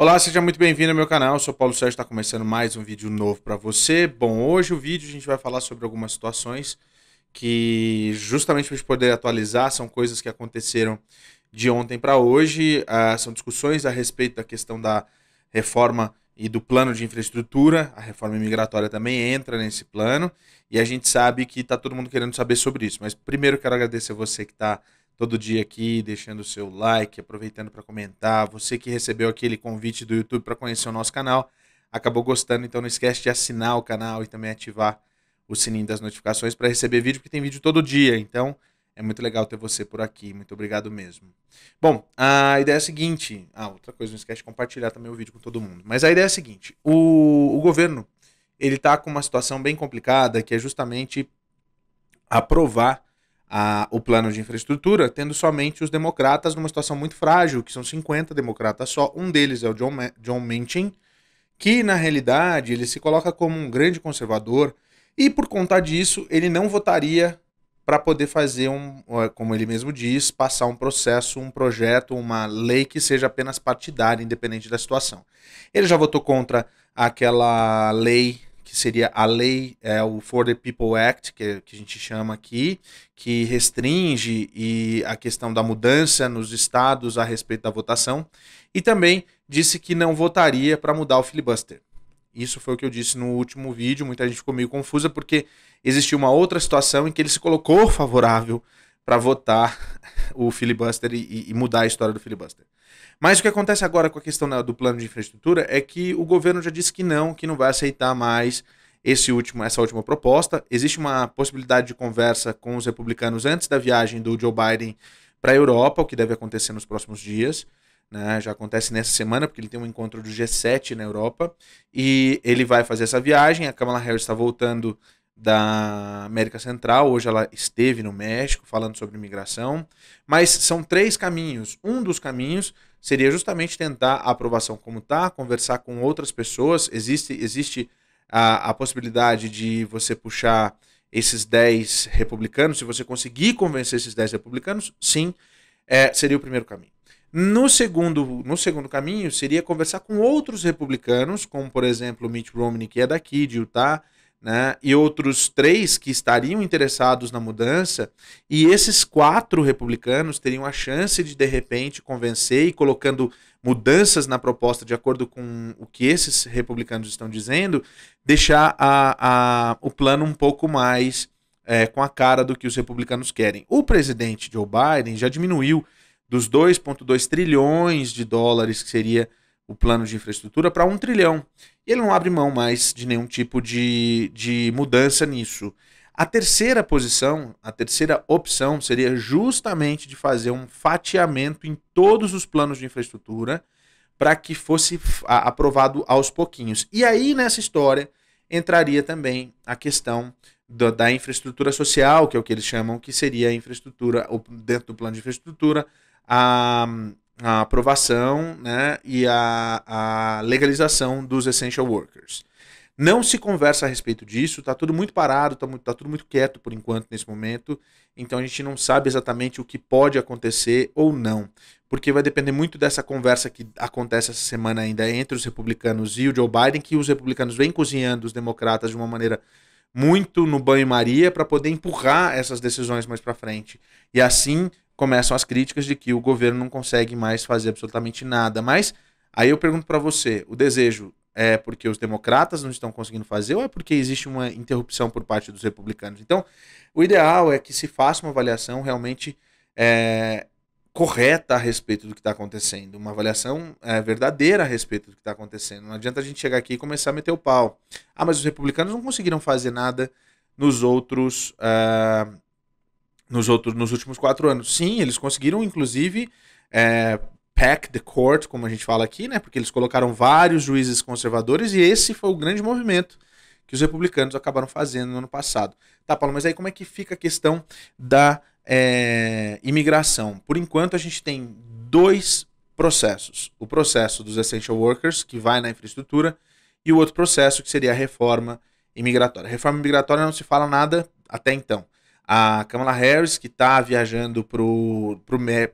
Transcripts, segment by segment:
Olá, seja muito bem-vindo ao meu canal. Eu sou Paulo Sérgio, está começando mais um vídeo novo para você. Bom, hoje o vídeo a gente vai falar sobre algumas situações que, justamente para a gente poder atualizar, são coisas que aconteceram de ontem para hoje. Ah, são discussões a respeito da questão da reforma e do plano de infraestrutura. A reforma imigratória também entra nesse plano e a gente sabe que está todo mundo querendo saber sobre isso. Mas primeiro quero agradecer você que está todo dia aqui, deixando o seu like, aproveitando para comentar. Você que recebeu aquele convite do YouTube para conhecer o nosso canal, acabou gostando, então não esquece de assinar o canal e também ativar o sininho das notificações para receber vídeo, porque tem vídeo todo dia. Então é muito legal ter você por aqui. Muito obrigado mesmo. Bom, a ideia é a seguinte. Ah, outra coisa, não esquece de compartilhar também o vídeo com todo mundo. Mas a ideia é a seguinte: o, o governo ele está com uma situação bem complicada, que é justamente aprovar a, o plano de infraestrutura, tendo somente os democratas numa situação muito frágil, que são 50 democratas só. Um deles é o John, John Manchin, que na realidade ele se coloca como um grande conservador e por conta disso ele não votaria para poder fazer um, é, como ele mesmo diz, passar um processo, um projeto, uma lei que seja apenas partidária, independente da situação. Ele já votou contra aquela lei que seria a lei, é, o For the People Act, que, que a gente chama aqui, que restringe e a questão da mudança nos estados a respeito da votação, e também disse que não votaria para mudar o filibuster. Isso foi o que eu disse no último vídeo, muita gente ficou meio confusa, porque existiu uma outra situação em que ele se colocou favorável para votar o filibuster e, e mudar a história do filibuster. Mas o que acontece agora com a questão do plano de infraestrutura é que o governo já disse que não, que não vai aceitar mais esse último, essa última proposta. Existe uma possibilidade de conversa com os republicanos antes da viagem do Joe Biden para a Europa, o que deve acontecer nos próximos dias. Né? Já acontece nessa semana, porque ele tem um encontro do G7 na Europa. E ele vai fazer essa viagem. A Kamala Harris está voltando da América Central. Hoje ela esteve no México falando sobre imigração. Mas são três caminhos. Um dos caminhos seria justamente tentar a aprovação como está, conversar com outras pessoas. Existe, existe a, a possibilidade de você puxar esses 10 republicanos. Se você conseguir convencer esses 10 republicanos, sim, é, seria o primeiro caminho. No segundo, no segundo caminho seria conversar com outros republicanos, como por exemplo Mitt Romney, que é daqui de Utah, né, e outros três que estariam interessados na mudança, e esses quatro republicanos teriam a chance de, de repente, convencer e colocando mudanças na proposta de acordo com o que esses republicanos estão dizendo, deixar a, a, o plano um pouco mais é, com a cara do que os republicanos querem. O presidente Joe Biden já diminuiu dos 2,2 trilhões de dólares que seria o plano de infraestrutura para um trilhão. E ele não abre mão mais de nenhum tipo de, de mudança nisso. A terceira posição, a terceira opção seria justamente de fazer um fatiamento em todos os planos de infraestrutura para que fosse aprovado aos pouquinhos. E aí nessa história entraria também a questão do, da infraestrutura social, que é o que eles chamam, que seria a infraestrutura, dentro do plano de infraestrutura, a, a aprovação né, e a, a legalização dos essential workers. Não se conversa a respeito disso, está tudo muito parado, está tá tudo muito quieto por enquanto nesse momento, então a gente não sabe exatamente o que pode acontecer ou não, porque vai depender muito dessa conversa que acontece essa semana ainda entre os republicanos e o Joe Biden, que os republicanos vêm cozinhando os democratas de uma maneira muito no banho-maria para poder empurrar essas decisões mais para frente. E assim começam as críticas de que o governo não consegue mais fazer absolutamente nada. Mas aí eu pergunto para você, o desejo é porque os democratas não estão conseguindo fazer ou é porque existe uma interrupção por parte dos republicanos? Então, o ideal é que se faça uma avaliação realmente é, correta a respeito do que está acontecendo, uma avaliação é, verdadeira a respeito do que está acontecendo. Não adianta a gente chegar aqui e começar a meter o pau. Ah, mas os republicanos não conseguiram fazer nada nos outros. Uh, nos, outros, nos últimos quatro anos. Sim, eles conseguiram, inclusive, é, pack the court, como a gente fala aqui, né? Porque eles colocaram vários juízes conservadores e esse foi o grande movimento que os republicanos acabaram fazendo no ano passado. Tá, Paulo, mas aí como é que fica a questão da é, imigração? Por enquanto, a gente tem dois processos. O processo dos essential workers, que vai na infraestrutura, e o outro processo, que seria a reforma imigratória. Reforma migratória não se fala nada até então. A Kamala Harris, que está viajando para o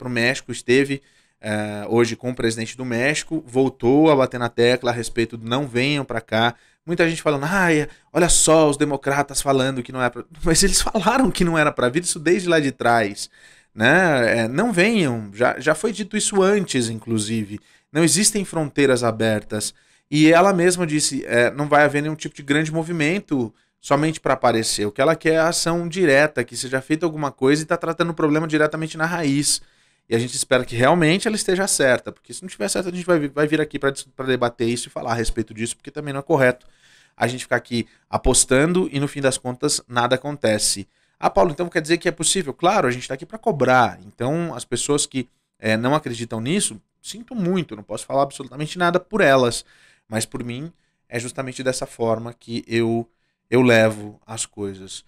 México, esteve uh, hoje com o presidente do México, voltou a bater na tecla a respeito do não venham para cá. Muita gente falando, ah olha só os democratas falando que não é para. Mas eles falaram que não era para vir, isso desde lá de trás. Né? É, não venham, já, já foi dito isso antes, inclusive. Não existem fronteiras abertas. E ela mesma disse: é, não vai haver nenhum tipo de grande movimento somente para aparecer. O que ela quer é ação direta, que seja feita alguma coisa e está tratando o problema diretamente na raiz. E a gente espera que realmente ela esteja certa, porque se não estiver certa, a gente vai, vai vir aqui para debater isso e falar a respeito disso, porque também não é correto a gente ficar aqui apostando e no fim das contas nada acontece. Ah, Paulo, então quer dizer que é possível? Claro, a gente está aqui para cobrar. Então, as pessoas que é, não acreditam nisso, sinto muito, não posso falar absolutamente nada por elas. Mas por mim, é justamente dessa forma que eu eu levo as coisas.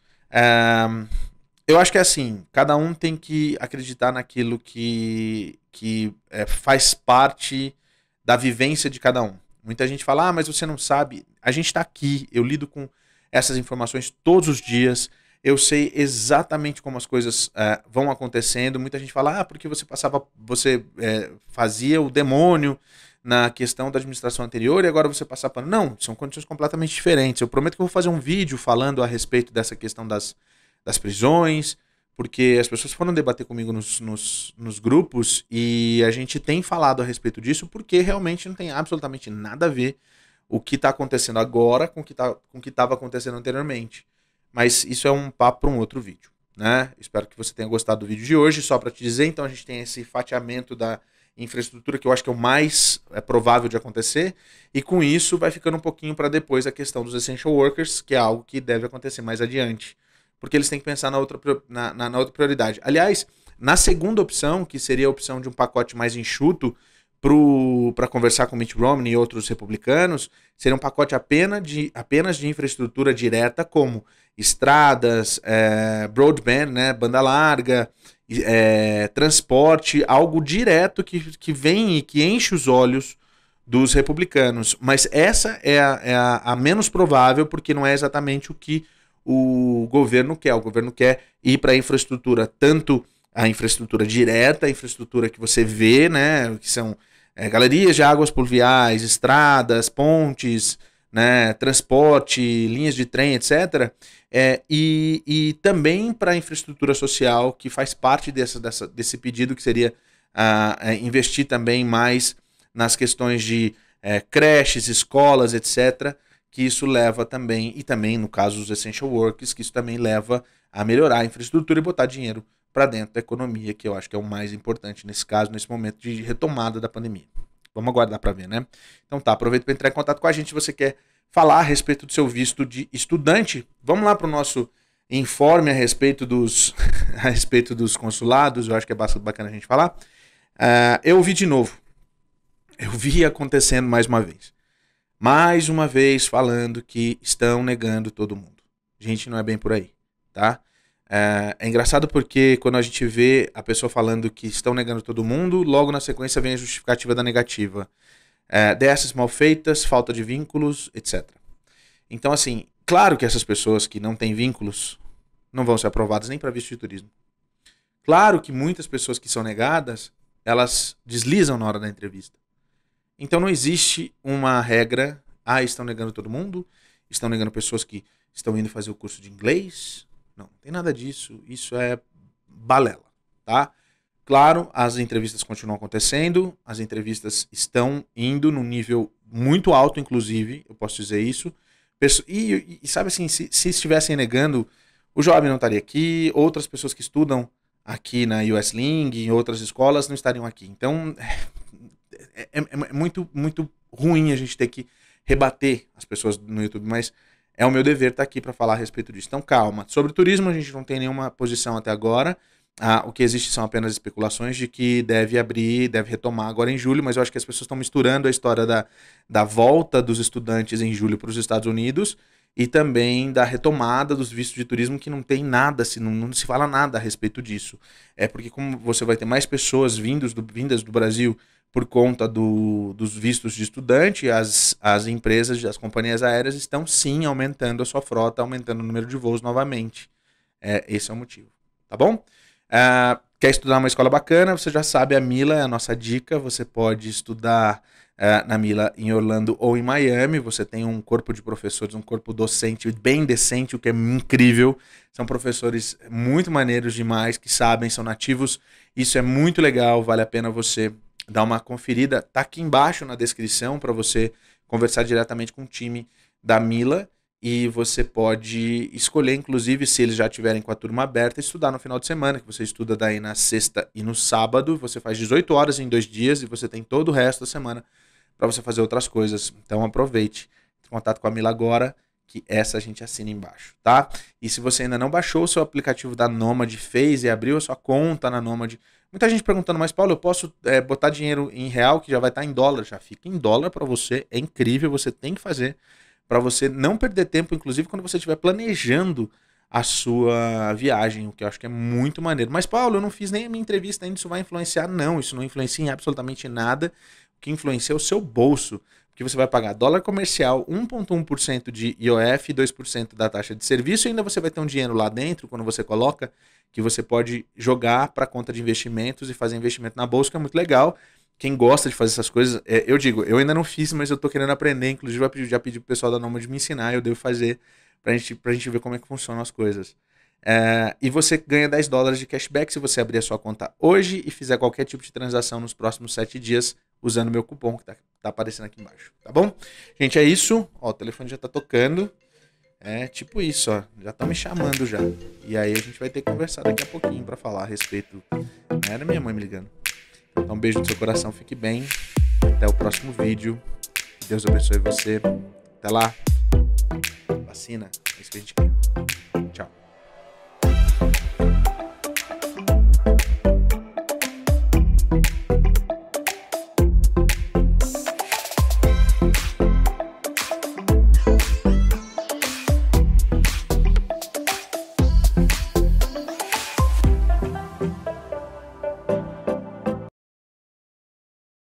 eu acho que é assim, cada um tem que acreditar naquilo que, que é, faz parte da vivência de cada um. Muita gente fala, ah, mas você não sabe. A gente está aqui, eu lido com essas informações todos os dias, eu sei exatamente como as coisas é, vão acontecendo. Muita gente fala, ah, porque você passava, você é, fazia o demônio, na questão da administração anterior e agora você passar para. Não, são condições completamente diferentes. Eu prometo que eu vou fazer um vídeo falando a respeito dessa questão das, das prisões, porque as pessoas foram debater comigo nos, nos, nos grupos e a gente tem falado a respeito disso, porque realmente não tem absolutamente nada a ver o que está acontecendo agora com o que tá, estava acontecendo anteriormente. Mas isso é um papo para um outro vídeo. Né? Espero que você tenha gostado do vídeo de hoje. Só para te dizer, então a gente tem esse fatiamento da, infraestrutura, que eu acho que é o mais é, provável de acontecer, e com isso vai ficando um pouquinho para depois a questão dos essential workers, que é algo que deve acontecer mais adiante, porque eles têm que pensar na outra, na, na, na outra prioridade. Aliás, na segunda opção, que seria a opção de um pacote mais enxuto para conversar com Mitt Romney e outros republicanos, seria um pacote apenas de, apenas de infraestrutura direta, como estradas, é, broadband, né, banda larga, é, transporte, algo direto que, que vem e que enche os olhos dos republicanos. Mas essa é a, é a, a menos provável, porque não é exatamente o que o governo quer. O governo quer ir para a infraestrutura, tanto a infraestrutura direta, a infraestrutura que você vê, né, que são é, galerias de águas pluviais, estradas, pontes, né, transporte, linhas de trem, etc. É, e, e também para a infraestrutura social, que faz parte dessa, dessa desse pedido, que seria uh, investir também mais nas questões de uh, creches, escolas, etc., que isso leva também, e também no caso dos essential workers, que isso também leva a melhorar a infraestrutura e botar dinheiro para dentro da economia, que eu acho que é o mais importante nesse caso, nesse momento de retomada da pandemia. Vamos aguardar para ver, né? Então tá, aproveita para entrar em contato com a gente se você quer falar a respeito do seu visto de estudante. Vamos lá para o nosso informe a respeito dos a respeito dos consulados. Eu acho que é bastante bacana a gente falar. Uh, eu vi de novo. Eu vi acontecendo mais uma vez. Mais uma vez falando que estão negando todo mundo. Gente, não é bem por aí, tá? É, é, engraçado porque quando a gente vê a pessoa falando que estão negando todo mundo, logo na sequência vem a justificativa da negativa. É, dessas mal feitas, falta de vínculos, etc. Então, assim, claro que essas pessoas que não têm vínculos não vão ser aprovadas nem para visto de turismo. Claro que muitas pessoas que são negadas, elas deslizam na hora da entrevista. Então não existe uma regra, ah, estão negando todo mundo, estão negando pessoas que estão indo fazer o curso de inglês, não, não tem nada disso. Isso é balela, tá? Claro, as entrevistas continuam acontecendo, as entrevistas estão indo num nível muito alto, inclusive, eu posso dizer isso. E, e, sabe assim, se, se, estivessem negando, o Joab não estaria aqui, outras pessoas que estudam aqui na US Ling em outras escolas, não estariam aqui. Então, é, é, é muito, muito ruim a gente ter que rebater as pessoas no YouTube, mas é o meu dever estar tá aqui para falar a respeito disso. Então, calma. Sobre turismo, a gente não tem nenhuma posição até agora. Ah, o que existe são apenas especulações de que deve abrir, deve retomar agora em julho, mas eu acho que as pessoas estão misturando a história da, da volta dos estudantes em julho para os Estados Unidos e também da retomada dos vistos de turismo, que não tem nada, se assim, não, não, se fala nada a respeito disso. É porque como você vai ter mais pessoas vindos do, vindas do Brasil por conta do, dos vistos de estudante, as, as empresas, as companhias aéreas estão sim aumentando a sua frota, aumentando o número de voos novamente. É, esse é o motivo, tá bom? Ah, quer estudar uma escola bacana? Você já sabe, a Mila é a nossa dica. Você pode estudar ah, na Mila em Orlando ou em Miami. Você tem um corpo de professores, um corpo docente bem decente, o que é incrível. São professores muito maneiros demais, que sabem, são nativos. Isso é muito legal, vale a pena você dar uma conferida. Tá aqui embaixo na descrição para você conversar diretamente com o time da Mila e você pode escolher, inclusive, se eles já tiverem com a turma aberta, estudar no final de semana, que você estuda daí na sexta e no sábado, você faz 18 horas em dois dias e você tem todo o resto da semana para você fazer outras coisas. Então aproveite, em contato com a Mila agora, que essa a gente assina embaixo, tá? E se você ainda não baixou o seu aplicativo da Nomad, fez e abriu a sua conta na Nomad, Muita gente perguntando, mas Paulo, eu posso é, botar dinheiro em real que já vai estar tá em dólar? Já fica em dólar para você, é incrível, você tem que fazer para você não perder tempo, inclusive quando você estiver planejando a sua viagem, o que eu acho que é muito maneiro. Mas, Paulo, eu não fiz nem a minha entrevista ainda, isso vai influenciar? Não, isso não influencia em absolutamente nada que influencia o seu bolso, porque você vai pagar dólar comercial, 1,1% de IOF, 2% da taxa de serviço, e ainda você vai ter um dinheiro lá dentro, quando você coloca, que você pode jogar para conta de investimentos e fazer investimento na bolsa, que é muito legal. Quem gosta de fazer essas coisas, é, eu digo, eu ainda não fiz, mas eu estou querendo aprender. Inclusive, já pedi pro pessoal da de me ensinar, eu devo fazer para gente, a gente ver como é que funcionam as coisas. É, e você ganha 10 dólares de cashback se você abrir a sua conta hoje e fizer qualquer tipo de transação nos próximos 7 dias usando meu cupom que tá, tá, aparecendo aqui embaixo, tá bom? Gente, é isso. Ó, o telefone já tá tocando. É tipo isso, ó. Já tá me chamando já. E aí a gente vai ter que conversar daqui a pouquinho para falar a respeito. Não né? era minha mãe me ligando. Então, um beijo no seu coração, fique bem. Até o próximo vídeo. Deus abençoe você. Até lá. Vacina. É isso que a gente quer.